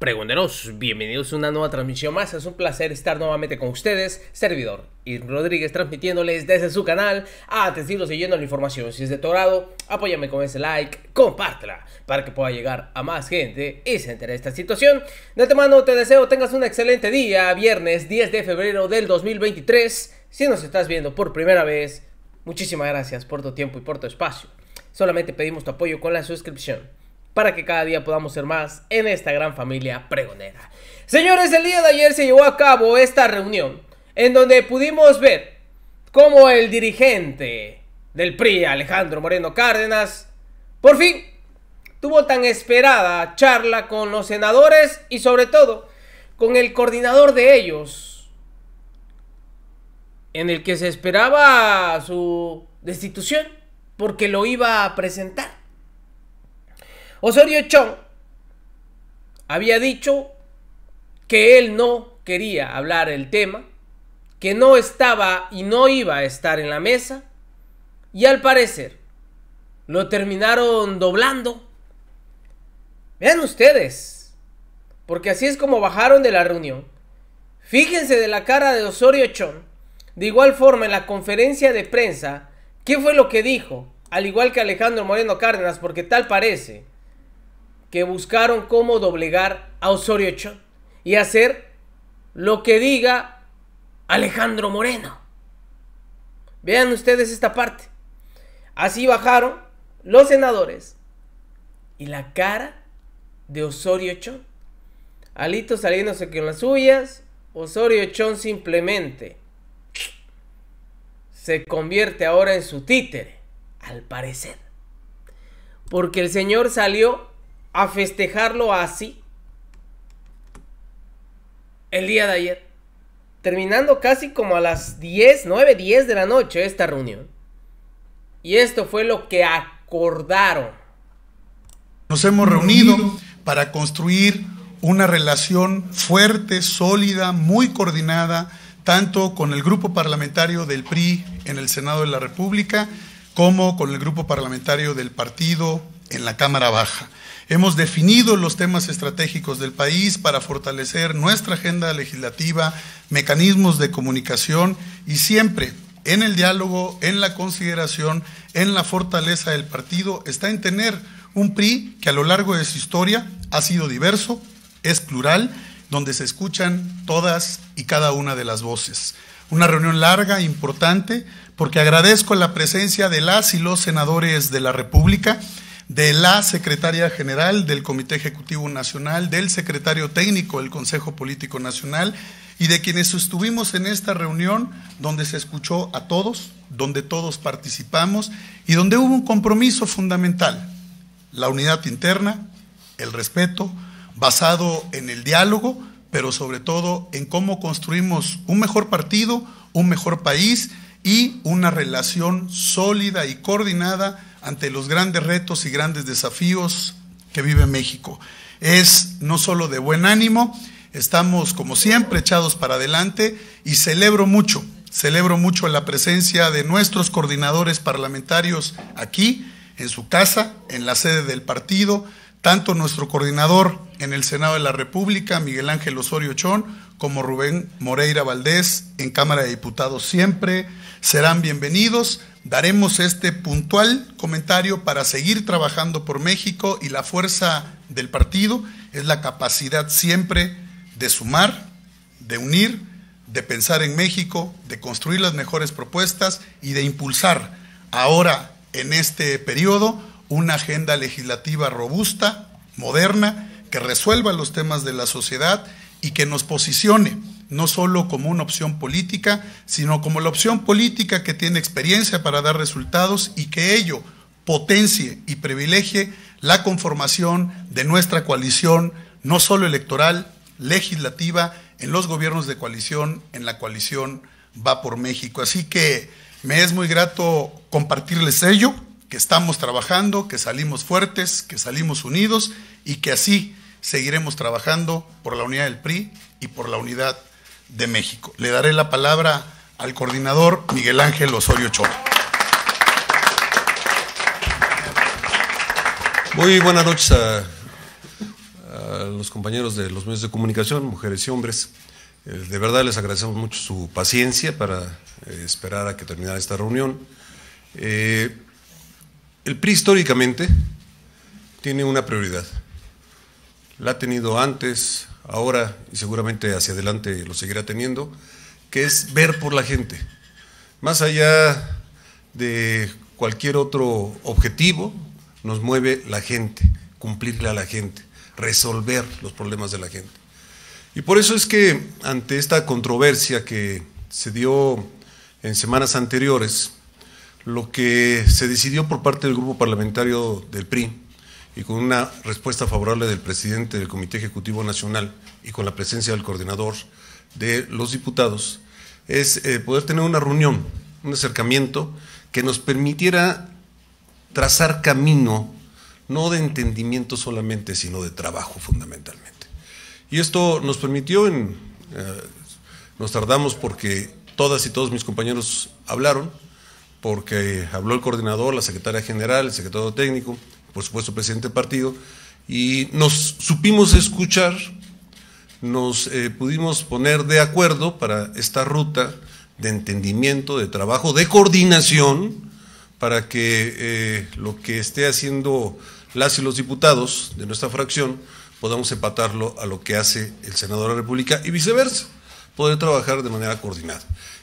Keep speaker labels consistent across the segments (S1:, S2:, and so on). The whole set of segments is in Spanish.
S1: Pregunteros, bienvenidos a una nueva transmisión más. Es un placer estar nuevamente con ustedes, servidor y Rodríguez, transmitiéndoles desde su canal a te sigo siguiendo la información. Si es de tu apóyame con ese like, compártela para que pueda llegar a más gente y se entere de esta situación. De mano, te deseo tengas un excelente día, viernes 10 de febrero del 2023. Si nos estás viendo por primera vez, Muchísimas gracias por tu tiempo y por tu espacio. Solamente pedimos tu apoyo con la suscripción para que cada día podamos ser más en esta gran familia pregonera. Señores, el día de ayer se llevó a cabo esta reunión en donde pudimos ver cómo el dirigente del PRI, Alejandro Moreno Cárdenas, por fin tuvo tan esperada charla con los senadores y sobre todo con el coordinador de ellos, en el que se esperaba su destitución porque lo iba a presentar. Osorio Chong había dicho que él no quería hablar el tema, que no estaba y no iba a estar en la mesa, y al parecer lo terminaron doblando. Vean ustedes, porque así es como bajaron de la reunión. Fíjense de la cara de Osorio Chong de igual forma, en la conferencia de prensa, ¿qué fue lo que dijo? Al igual que Alejandro Moreno Cárdenas, porque tal parece que buscaron cómo doblegar a Osorio Chon y hacer lo que diga Alejandro Moreno. Vean ustedes esta parte. Así bajaron los senadores y la cara de Osorio Chon. Alito saliéndose con las suyas, Osorio Chon simplemente se convierte ahora en su títere, al parecer. Porque el Señor salió a festejarlo así el día de ayer, terminando casi como a las 10, 9, 10 de la noche esta reunión. Y esto fue lo que acordaron.
S2: Nos hemos reunido para construir una relación fuerte, sólida, muy coordinada tanto con el grupo parlamentario del PRI en el Senado de la República como con el grupo parlamentario del partido en la Cámara Baja. Hemos definido los temas estratégicos del país para fortalecer nuestra agenda legislativa, mecanismos de comunicación y siempre en el diálogo, en la consideración, en la fortaleza del partido está en tener un PRI que a lo largo de su historia ha sido diverso, es plural donde se escuchan todas y cada una de las voces. Una reunión larga, e importante, porque agradezco la presencia de las y los senadores de la República, de la secretaria general del Comité Ejecutivo Nacional, del secretario técnico del Consejo Político Nacional y de quienes estuvimos en esta reunión donde se escuchó a todos, donde todos participamos y donde hubo un compromiso fundamental, la unidad interna, el respeto, basado en el diálogo, pero sobre todo en cómo construimos un mejor partido, un mejor país y una relación sólida y coordinada ante los grandes retos y grandes desafíos que vive México. Es no solo de buen ánimo, estamos como siempre echados para adelante y celebro mucho, celebro mucho la presencia de nuestros coordinadores parlamentarios aquí, en su casa, en la sede del partido, tanto nuestro coordinador en el Senado de la República, Miguel Ángel Osorio Chón, como Rubén Moreira Valdés en Cámara de Diputados siempre serán bienvenidos. Daremos este puntual comentario para seguir trabajando por México y la fuerza del partido es la capacidad siempre de sumar, de unir, de pensar en México, de construir las mejores propuestas y de impulsar ahora en este periodo una agenda legislativa robusta, moderna, que resuelva los temas de la sociedad y que nos posicione no solo como una opción política, sino como la opción política que tiene experiencia para dar resultados y que ello potencie y privilegie la conformación de nuestra coalición, no solo electoral, legislativa, en los gobiernos de coalición, en la coalición Va por México. Así que me es muy grato compartirles ello que estamos trabajando, que salimos fuertes, que salimos unidos y que así seguiremos trabajando por la unidad del PRI y por la unidad de México. Le daré la palabra al coordinador Miguel Ángel Osorio Ochoa.
S3: Muy buenas noches a, los compañeros de los medios de comunicación, mujeres y hombres. Eh, de verdad les agradecemos mucho su paciencia para eh, esperar a que terminara esta reunión. Eh, el PRI históricamente tiene una prioridad. La ha tenido antes, ahora y seguramente hacia adelante lo seguirá teniendo, que es ver por la gente. Más allá de cualquier otro objetivo, nos mueve la gente, cumplirle a la gente, resolver los problemas de la gente. Y por eso es que ante esta controversia que se dio en semanas anteriores lo que se decidió por parte del grupo parlamentario del PRI y con una respuesta favorable del presidente del Comité Ejecutivo Nacional y con la presencia del coordinador de los diputados, es eh, poder tener una reunión, un acercamiento que nos permitiera trazar camino, no de entendimiento solamente, sino de trabajo fundamentalmente. Y esto nos permitió, en, eh, nos tardamos porque todas y todos mis compañeros hablaron, porque habló el coordinador, la secretaria general, el secretario técnico, por supuesto el presidente del partido, y nos supimos escuchar, nos eh, pudimos poner de acuerdo para esta ruta de entendimiento, de trabajo, de coordinación, para que eh, lo que esté haciendo las y los diputados de nuestra fracción podamos empatarlo a lo que hace el senador de la República y viceversa poder trabajar de manera coordinada.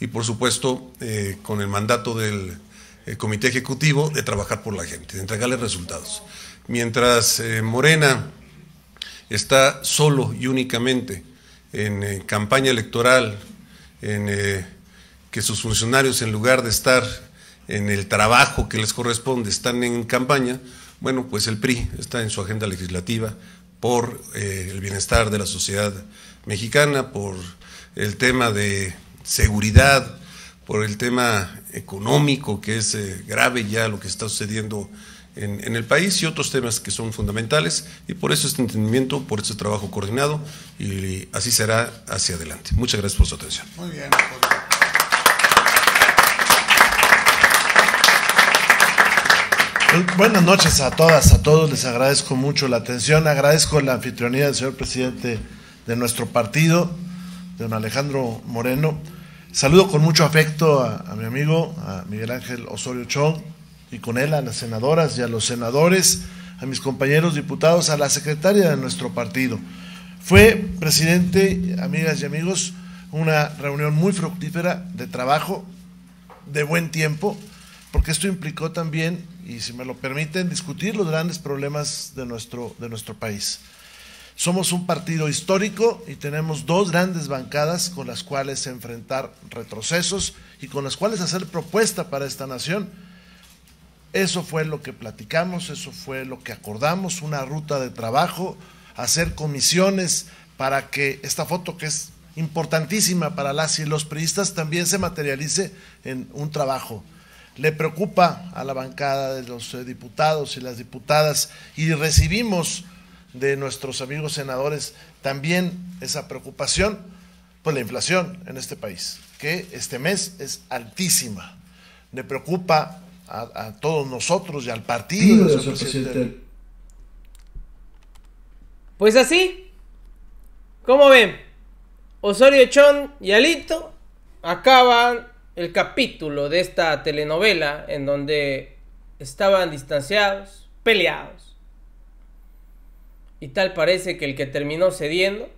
S3: Y por supuesto, eh, con el mandato del eh, Comité Ejecutivo de trabajar por la gente, de entregarles resultados. Mientras eh, Morena está solo y únicamente en campaña electoral, en que sus funcionarios, en lugar de estar en el trabajo que les corresponde, están en campaña, bueno, pues el PRI está en su agenda legislativa por el bienestar de la sociedad mexicana, por el tema de seguridad, por el tema económico, que es eh, grave ya lo que está sucediendo en, en, el país, y otros temas que son fundamentales, y por eso este entendimiento, por este trabajo coordinado, y así será hacia adelante. Muchas gracias por su atención.
S2: Muy bien.
S4: Buenas noches a todas, a todos. Les agradezco mucho la atención. Agradezco la anfitrionía del señor presidente de nuestro partido don Alejandro Moreno. Saludo con mucho afecto a, mi amigo, a Miguel Ángel Osorio Chong, y con él a las senadoras y a los senadores, a mis compañeros diputados, a la secretaria de nuestro partido. Fue, presidente, amigas y amigos, una reunión muy fructífera de trabajo, de buen tiempo, porque esto implicó también, y si me lo permiten, discutir los grandes problemas de nuestro, de nuestro país. Somos un partido histórico y tenemos dos grandes bancadas con las cuales enfrentar retrocesos y con las cuales hacer propuesta para esta nación. Eso fue lo que platicamos, eso fue lo que acordamos, una ruta de trabajo, hacer comisiones para que esta foto que es importantísima para las y los priistas también se materialice en un trabajo. Le preocupa a la bancada de los eh, diputados y las diputadas y recibimos de nuestros amigos senadores también esa preocupación, por la inflación en este país, que este mes es altísima. Le preocupa
S1: a, todos nosotros y al partido. presidente. Pues así, como ven, Osorio Chón y Alito acaban el capítulo de esta telenovela en donde estaban distanciados, peleados, y tal parece que el que terminó cediendo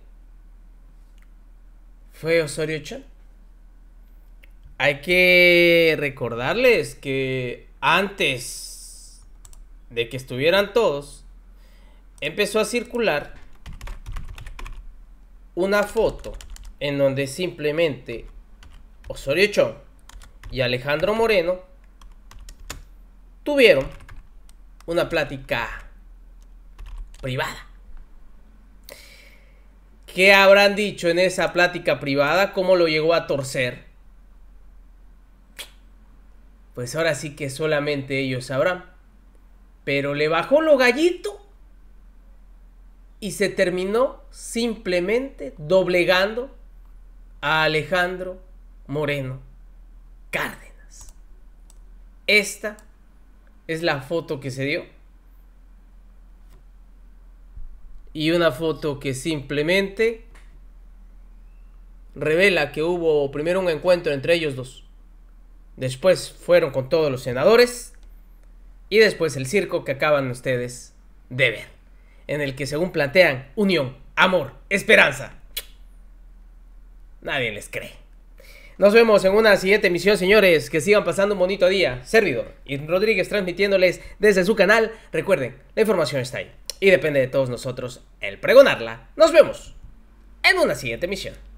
S1: fue Osorio Chan. Hay que recordarles que antes de que estuvieran todos, empezó a circular una foto en donde simplemente Osorio Chon y Alejandro Moreno tuvieron una plática privada. ¿Qué habrán dicho en esa plática privada? ¿Cómo lo llegó a torcer? Pues ahora sí que solamente ellos sabrán. Pero le bajó lo gallito y se terminó simplemente doblegando a Alejandro Moreno Cárdenas. Esta es la foto que se dio y una foto que simplemente revela que hubo primero un encuentro entre ellos dos. Después fueron con todos los senadores y después el circo que acaban ustedes de ver, en el que según plantean unión, amor, esperanza. Nadie les cree. Nos vemos en una siguiente emisión, señores. Que sigan pasando un bonito día. Servidor y Rodríguez transmitiéndoles desde su canal. Recuerden, la información está ahí y depende de todos nosotros el pregonarla. Nos vemos en una siguiente misión.